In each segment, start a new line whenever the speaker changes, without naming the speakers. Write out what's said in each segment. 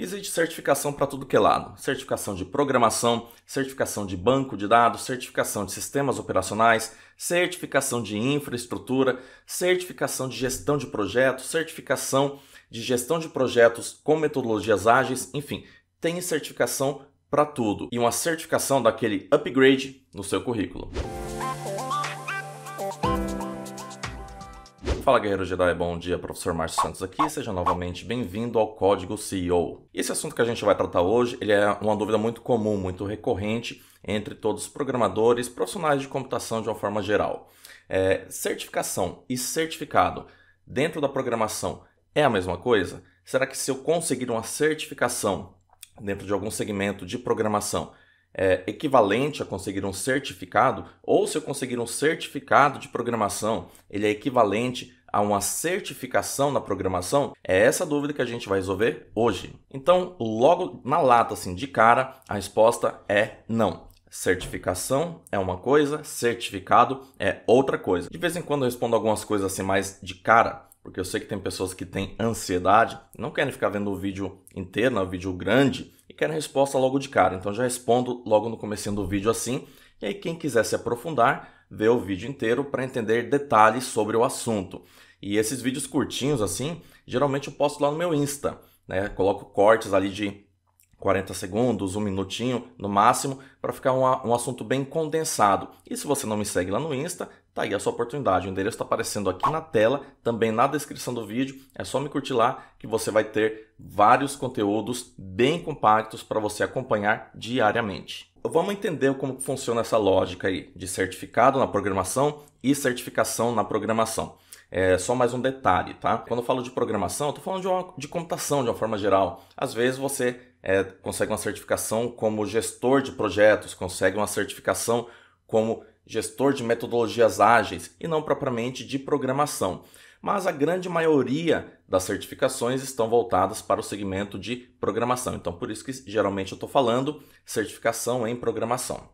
Existe certificação para tudo que é lado: certificação de programação, certificação de banco de dados, certificação de sistemas operacionais, certificação de infraestrutura, certificação de gestão de projetos, certificação de gestão de projetos com metodologias ágeis, enfim, tem certificação para tudo e uma certificação daquele upgrade no seu currículo. Fala Guerreiro Jedi, bom dia, professor Márcio Santos aqui, seja novamente bem-vindo ao Código CEO. Esse assunto que a gente vai tratar hoje, ele é uma dúvida muito comum, muito recorrente entre todos os programadores, profissionais de computação de uma forma geral. É, certificação e certificado dentro da programação é a mesma coisa? Será que se eu conseguir uma certificação dentro de algum segmento de programação, é, equivalente a conseguir um certificado, ou se eu conseguir um certificado de programação, ele é equivalente a uma certificação na programação? É essa dúvida que a gente vai resolver hoje. Então, logo na lata, assim, de cara, a resposta é não. Certificação é uma coisa, certificado é outra coisa. De vez em quando eu respondo algumas coisas assim mais de cara, porque eu sei que tem pessoas que têm ansiedade, não querem ficar vendo o vídeo inteiro, né, o vídeo grande, e querem resposta logo de cara. Então já respondo logo no começo do vídeo assim. E aí quem quiser se aprofundar, ver o vídeo inteiro para entender detalhes sobre o assunto. E esses vídeos curtinhos assim, geralmente eu posto lá no meu Insta, né? Coloco cortes ali de 40 segundos, um minutinho no máximo, para ficar um, um assunto bem condensado. E se você não me segue lá no Insta, tá aí a sua oportunidade. O endereço está aparecendo aqui na tela, também na descrição do vídeo. É só me curtir lá que você vai ter vários conteúdos bem compactos para você acompanhar diariamente. Vamos entender como funciona essa lógica aí de certificado na programação e certificação na programação. É só mais um detalhe, tá? Quando eu falo de programação, eu tô falando de, uma, de computação de uma forma geral. Às vezes você é, consegue uma certificação como gestor de projetos, consegue uma certificação como gestor de metodologias ágeis e não propriamente de programação mas a grande maioria das certificações estão voltadas para o segmento de programação. Então, por isso que geralmente eu estou falando certificação em programação.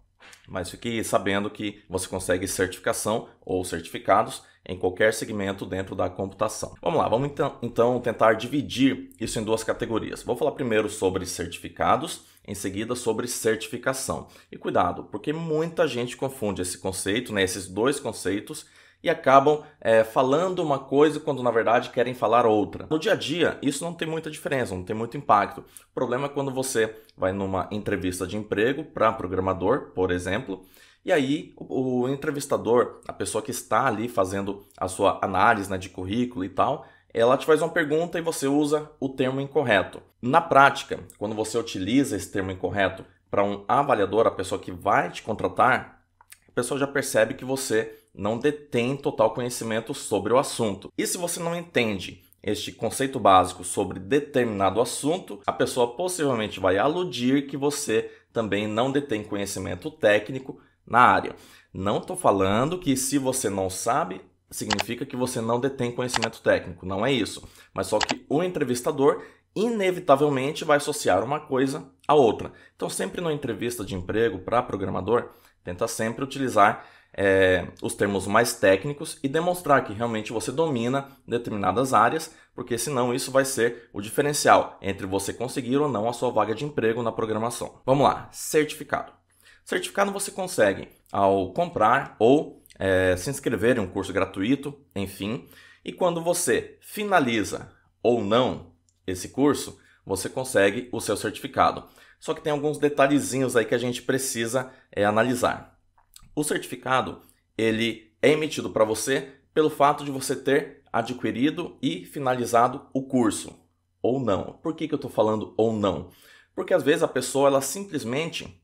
Mas fique sabendo que você consegue certificação ou certificados em qualquer segmento dentro da computação. Vamos lá, vamos então, então tentar dividir isso em duas categorias. Vou falar primeiro sobre certificados, em seguida sobre certificação. E cuidado, porque muita gente confunde esse conceito, né, esses dois conceitos, e acabam é, falando uma coisa quando na verdade querem falar outra. No dia a dia, isso não tem muita diferença, não tem muito impacto. O problema é quando você vai numa entrevista de emprego para programador, por exemplo, e aí o, o, entrevistador, a pessoa que está ali fazendo a sua análise né, de currículo e tal, ela te faz uma pergunta e você usa o termo incorreto. Na prática, quando você utiliza esse termo incorreto para um avaliador, a pessoa que vai te contratar, a pessoa já percebe que você não detém total conhecimento sobre o assunto. E se você não entende este conceito básico sobre determinado assunto, a pessoa possivelmente vai aludir que você também não detém conhecimento técnico na área. Não estou falando que se você não sabe, significa que você não detém conhecimento técnico, não é isso. Mas só que o entrevistador inevitavelmente vai associar uma coisa à outra. Então, sempre na entrevista de emprego para programador, tenta sempre utilizar é, os termos mais técnicos e demonstrar que realmente você domina determinadas áreas, porque senão isso vai ser o diferencial entre você conseguir ou não a sua vaga de emprego na programação. Vamos lá, certificado. Certificado você consegue ao comprar ou é, se inscrever em um curso gratuito, enfim. E quando você finaliza ou não esse curso, você consegue o seu certificado. Só que tem alguns detalhezinhos aí que a gente precisa é, analisar. O certificado ele é emitido para você pelo fato de você ter adquirido e finalizado o curso ou não. Por que, que eu estou falando ou não? Porque às vezes a pessoa ela simplesmente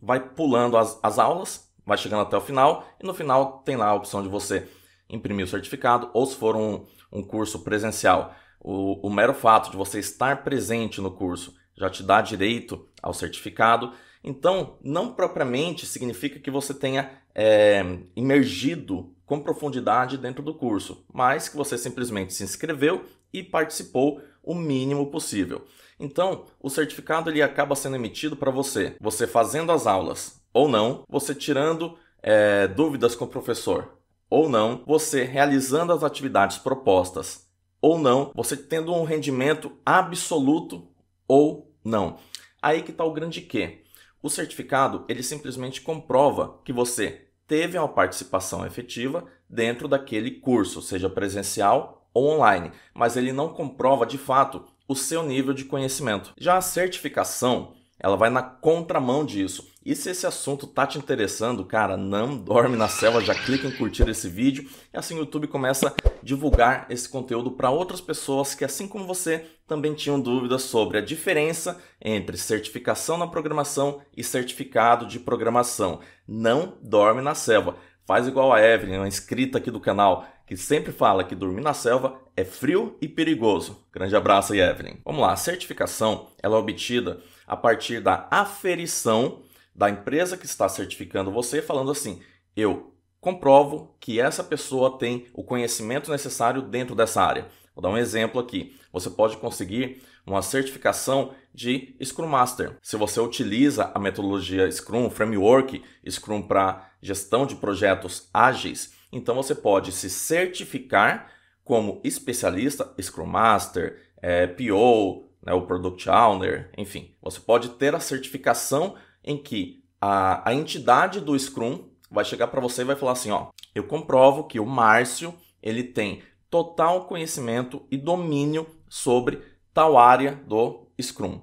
vai pulando as, as aulas, vai chegando até o final e no final tem lá a opção de você imprimir o certificado ou se for um, um curso presencial o, o mero fato de você estar presente no curso já te dá direito ao certificado. Então, não propriamente significa que você tenha é, imergido com profundidade dentro do curso, mas que você simplesmente se inscreveu e participou o mínimo possível. Então, o certificado ele acaba sendo emitido para você, você fazendo as aulas ou não, você tirando é, dúvidas com o professor ou não, você realizando as atividades propostas ou não, você tendo um rendimento absoluto ou não. Aí que está o grande quê. O certificado, ele simplesmente comprova que você teve uma participação efetiva dentro daquele curso, seja presencial ou online, mas ele não comprova de fato o seu nível de conhecimento. Já a certificação, ela vai na contramão disso. E se esse assunto tá te interessando, cara, não dorme na selva, já clica em curtir esse vídeo e assim o YouTube começa a divulgar esse conteúdo para outras pessoas que, assim como você, também tinham dúvidas sobre a diferença entre certificação na programação e certificado de programação. Não dorme na selva. Faz igual a Evelyn, uma inscrita aqui do canal, que sempre fala que dormir na selva é frio e perigoso. Grande abraço aí, Evelyn. Vamos lá, a certificação ela é obtida a partir da aferição da empresa que está certificando você, falando assim: eu comprovo que essa pessoa tem o conhecimento necessário dentro dessa área. Vou dar um exemplo aqui. Você pode conseguir uma certificação de Scrum Master. Se você utiliza a metodologia Scrum, Framework Scrum para gestão de projetos ágeis, então você pode se certificar como especialista Scrum Master, é, eh, PO, né, o Product Owner, enfim. Você pode ter a certificação em que a, a entidade do Scrum vai chegar para você e vai falar assim, ó, eu comprovo que o Márcio, ele tem total conhecimento e domínio sobre tal área do Scrum.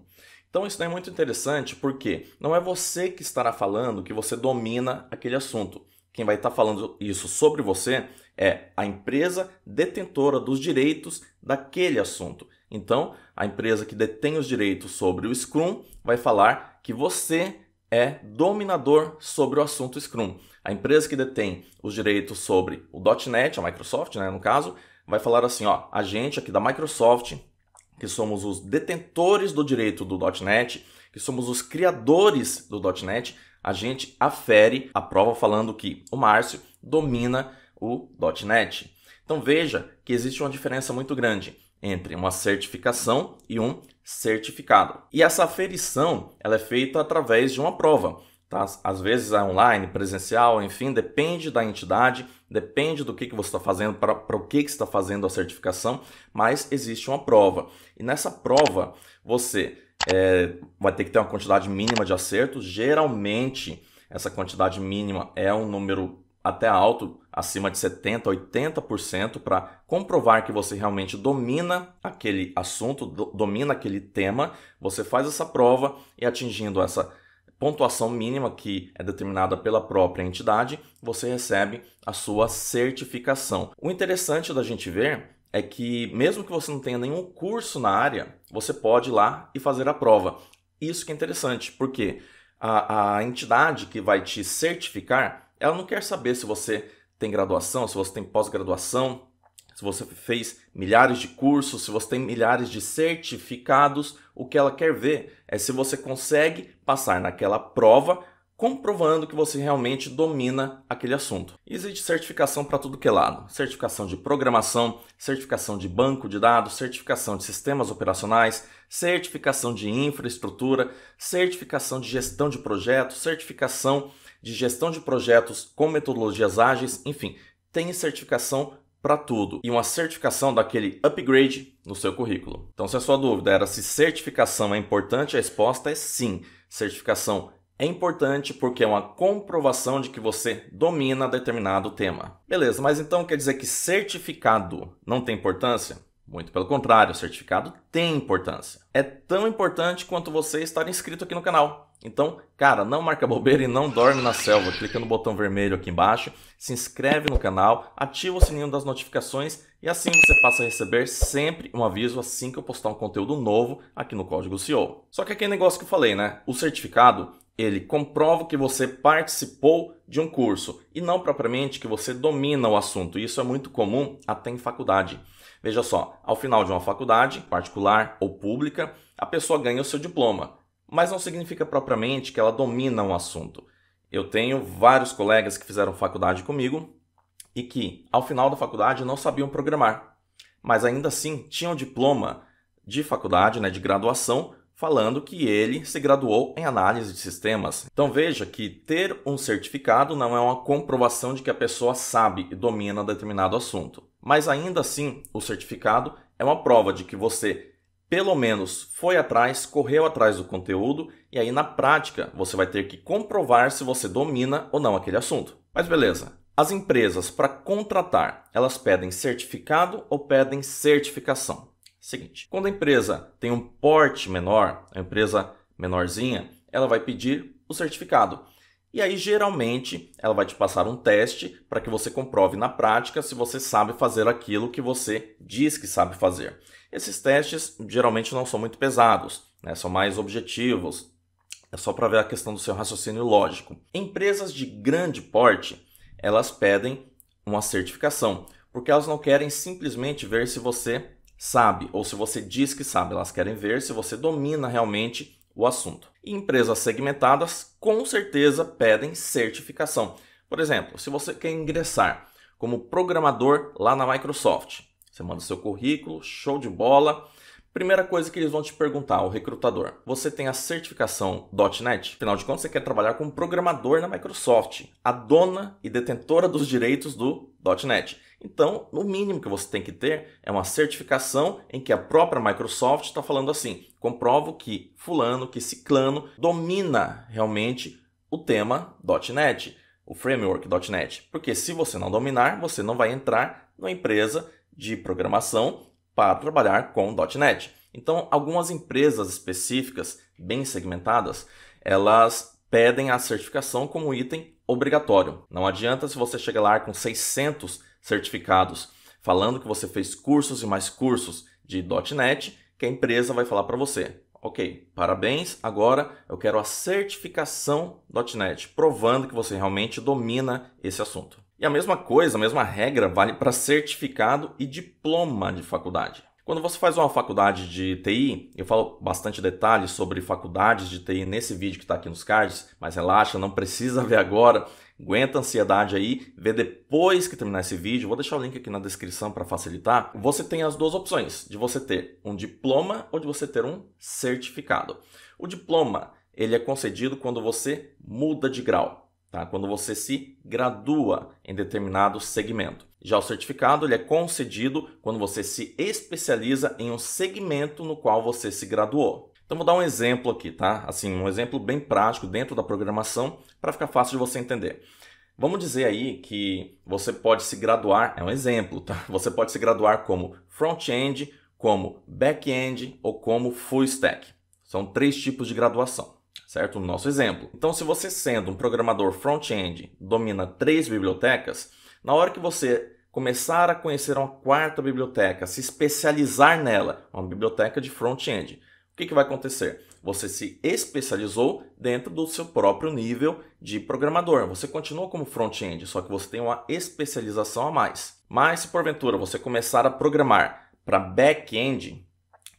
Então isso é muito interessante porque não é você que estará falando que você domina aquele assunto. Quem vai estar falando isso sobre você é a empresa detentora dos direitos daquele assunto. Então, a empresa que detém os direitos sobre o Scrum vai falar que você é dominador sobre o assunto Scrum. A empresa que detém os direitos sobre o .NET, a Microsoft, né, no caso, vai falar assim, ó, a gente aqui da Microsoft, que somos os detentores do direito do .NET, que somos os criadores do .NET, a gente afere a prova falando que o Márcio domina o .NET. Então veja que existe uma diferença muito grande entre uma certificação e um certificado. E essa aferição ela é feita através de uma prova. Tá? Às vezes é online, presencial, enfim, depende da entidade, depende do que, que você está fazendo, para o que, que está fazendo a certificação, mas existe uma prova. E nessa prova você é, vai ter que ter uma quantidade mínima de acertos. Geralmente, essa quantidade mínima é um número até alto, acima de 70%, 80%, para comprovar que você realmente domina aquele assunto, do, domina aquele tema. Você faz essa prova e atingindo essa pontuação mínima que é determinada pela própria entidade, você recebe a sua certificação. O interessante da gente ver é que, mesmo que você não tenha nenhum curso na área, você pode ir lá e fazer a prova. Isso que é interessante, porque a, a entidade que vai te certificar ela não quer saber se você tem graduação, se você tem pós-graduação, se você fez milhares de cursos, se você tem milhares de certificados, o que ela quer ver é se você consegue passar naquela prova comprovando que você realmente domina aquele assunto. Existe certificação para tudo que é lado: certificação de programação, certificação de banco de dados, certificação de sistemas operacionais, certificação de infraestrutura, certificação de gestão de projetos, certificação de gestão de projetos com metodologias ágeis, enfim, tem certificação para tudo e uma certificação daquele upgrade no seu currículo. Então, se a sua dúvida era se certificação é importante, a resposta é sim. Certificação é importante porque é uma comprovação de que você domina determinado tema. Beleza, mas então quer dizer que certificado não tem importância? Muito pelo contrário, o certificado tem importância. É tão importante quanto você estar inscrito aqui no canal. Então, cara, não marca bobeira e não dorme na selva. Clica no botão vermelho aqui embaixo, se inscreve no canal, ativa o sininho das notificações e assim você passa a receber sempre um aviso assim que eu postar um conteúdo novo aqui no Código CEO. Só que aquele negócio que eu falei, né? O certificado, ele comprova que você participou de um curso e não propriamente que você domina o assunto. Isso é muito comum até em faculdade. Veja só, ao final de uma faculdade, particular ou pública, a pessoa ganha o seu diploma, mas não significa propriamente que ela domina um assunto. Eu tenho vários colegas que fizeram faculdade comigo e que, ao final da faculdade, não sabiam programar, mas ainda assim tinham diploma de faculdade, né, de graduação, falando que ele se graduou em análise de sistemas. Então veja que ter um certificado não é uma comprovação de que a pessoa sabe e domina determinado assunto. Mas ainda assim, o certificado é uma prova de que você, pelo menos, foi atrás, correu atrás do conteúdo e aí na prática você vai ter que comprovar se você domina ou não aquele assunto. Mas beleza. As empresas para contratar, elas pedem certificado ou pedem certificação? Seguinte, quando a empresa tem um porte menor, a empresa menorzinha, ela vai pedir o certificado. E aí, geralmente, ela vai te passar um teste para que você comprove na prática se você sabe fazer aquilo que você diz que sabe fazer. Esses testes geralmente não são muito pesados, né? são mais objetivos, é só para ver a questão do seu raciocínio lógico. Empresas de grande porte, elas pedem uma certificação, porque elas não querem simplesmente ver se você sabe ou se você diz que sabe, elas querem ver se você domina realmente o assunto. E empresas segmentadas com certeza pedem certificação. Por exemplo, se você quer ingressar como programador lá na Microsoft, você manda seu currículo, show de bola. Primeira coisa que eles vão te perguntar, o recrutador: você tem a certificação .NET? Afinal de contas, você quer trabalhar como programador na Microsoft, a dona e detentora dos direitos do .NET. Então, no mínimo que você tem que ter é uma certificação em que a própria Microsoft está falando assim: comprovo que fulano, que ciclano domina realmente o tema .NET, o framework .NET. Porque se você não dominar, você não vai entrar numa empresa de programação para trabalhar com .NET. Então, algumas empresas específicas, bem segmentadas, elas pedem a certificação como item obrigatório. Não adianta se você chegar lá com 600 certificados, falando que você fez cursos e mais cursos de .NET, que a empresa vai falar para você, ok, parabéns, agora eu quero a certificação .NET, provando que você realmente domina esse assunto. E a mesma coisa, a mesma regra vale para certificado e diploma de faculdade. Quando você faz uma faculdade de TI, eu falo bastante detalhes sobre faculdades de TI nesse vídeo que está aqui nos cards, mas relaxa, não precisa ver agora, aguenta a ansiedade aí, vê depois que terminar esse vídeo, vou deixar o link aqui na descrição para facilitar. Você tem as duas opções, de você ter um diploma ou de você ter um certificado. O diploma, ele é concedido quando você muda de grau tá? quando você se gradua em determinado segmento. Já o certificado ele é concedido quando você se especializa em um segmento no qual você se graduou. Então vou dar um exemplo aqui, tá? Assim, um exemplo bem prático dentro da programação para ficar fácil de você entender. Vamos dizer aí que você pode se graduar, é um exemplo, tá? Você pode se graduar como front-end, como back-end ou como full stack. São três tipos de graduação certo? No nosso exemplo. Então, se você sendo um programador front-end domina três bibliotecas, na hora que você começar a conhecer uma quarta biblioteca, se especializar nela, uma biblioteca de front-end, o que, que vai acontecer? Você se especializou dentro do seu próprio nível de programador. Você continua como front-end, só que você tem uma especialização a mais. Mas se porventura você começar a programar para back-end,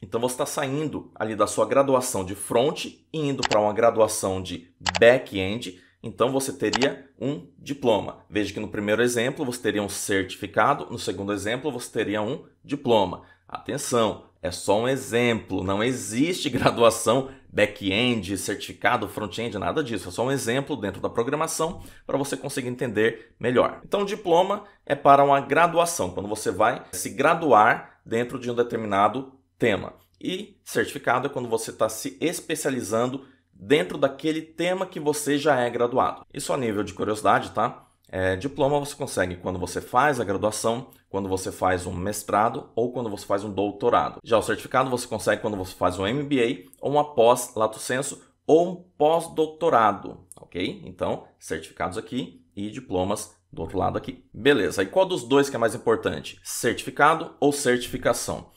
então você está saindo ali da sua graduação de front e indo para uma graduação de back-end. Então você teria um diploma. Veja que no primeiro exemplo você teria um certificado, no segundo exemplo você teria um diploma. Atenção, é só um exemplo, não existe graduação back-end, certificado, front-end, nada disso. É só um exemplo dentro da programação para você conseguir entender melhor. Então, o diploma é para uma graduação, quando você vai se graduar dentro de um determinado tema. E certificado é quando você está se especializando dentro daquele tema que você já é graduado. Isso a nível de curiosidade, tá? É, diploma você consegue quando você faz a graduação, quando você faz um mestrado ou quando você faz um doutorado. Já o certificado você consegue quando você faz um MBA ou uma pós-lato senso ou um pós-doutorado, ok? Então, certificados aqui e diplomas do outro lado aqui. Beleza, e qual dos dois que é mais importante? Certificado ou certificação?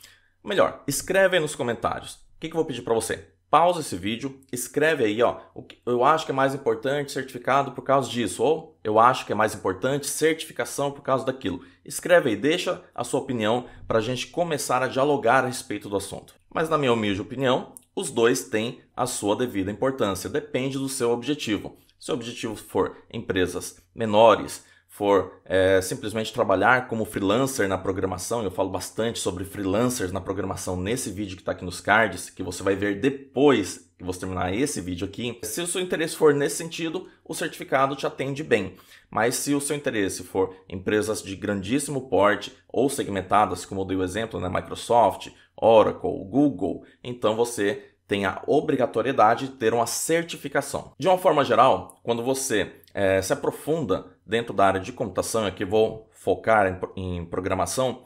Melhor, escreve aí nos comentários. O que, que eu vou pedir para você? Pausa esse vídeo, escreve aí, ó, eu acho que é mais importante certificado por causa disso, ou eu acho que é mais importante certificação por causa daquilo. Escreve aí, deixa a sua opinião para a gente começar a dialogar a respeito do assunto. Mas na minha humilde opinião, os dois têm a sua devida importância, depende do seu objetivo. Se o objetivo for empresas menores, for é, simplesmente trabalhar como freelancer na programação, eu falo bastante sobre freelancers na programação nesse vídeo que está aqui nos cards, que você vai ver depois que você terminar esse vídeo aqui. Se o seu interesse for nesse sentido, o certificado te atende bem. Mas se o seu interesse for empresas de grandíssimo porte ou segmentadas, como eu dei o exemplo, né, Microsoft, Oracle, Google, então você tem a obrigatoriedade de ter uma certificação. De uma forma geral, quando você é, se aprofunda dentro da área de computação, aqui é vou focar em, em programação,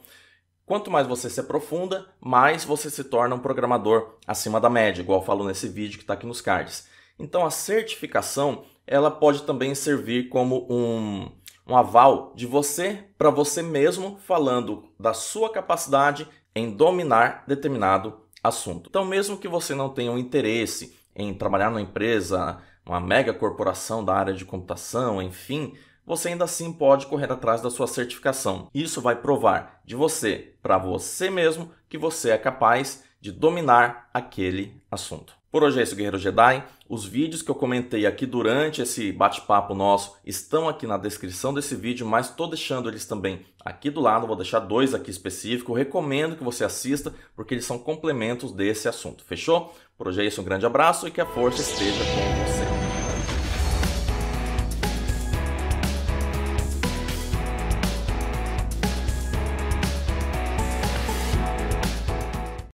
Quanto mais você se aprofunda, mais você se torna um programador acima da média, igual eu falo nesse vídeo que está aqui nos cards. Então a certificação ela pode também servir como um, um aval de você para você mesmo falando da sua capacidade em dominar determinado assunto. Então mesmo que você não tenha um interesse em trabalhar numa empresa uma mega corporação da área de computação, enfim, você ainda assim pode correr atrás da sua certificação. Isso vai provar de você para você mesmo que você é capaz de dominar aquele assunto. Por hoje é isso, Guerreiro Jedi. Os vídeos que eu comentei aqui durante esse bate-papo nosso estão aqui na descrição desse vídeo, mas estou deixando eles também aqui do lado, vou deixar dois aqui específicos. Recomendo que você assista, porque eles são complementos desse assunto. Fechou? Por hoje é isso, um grande abraço e que a força esteja com você.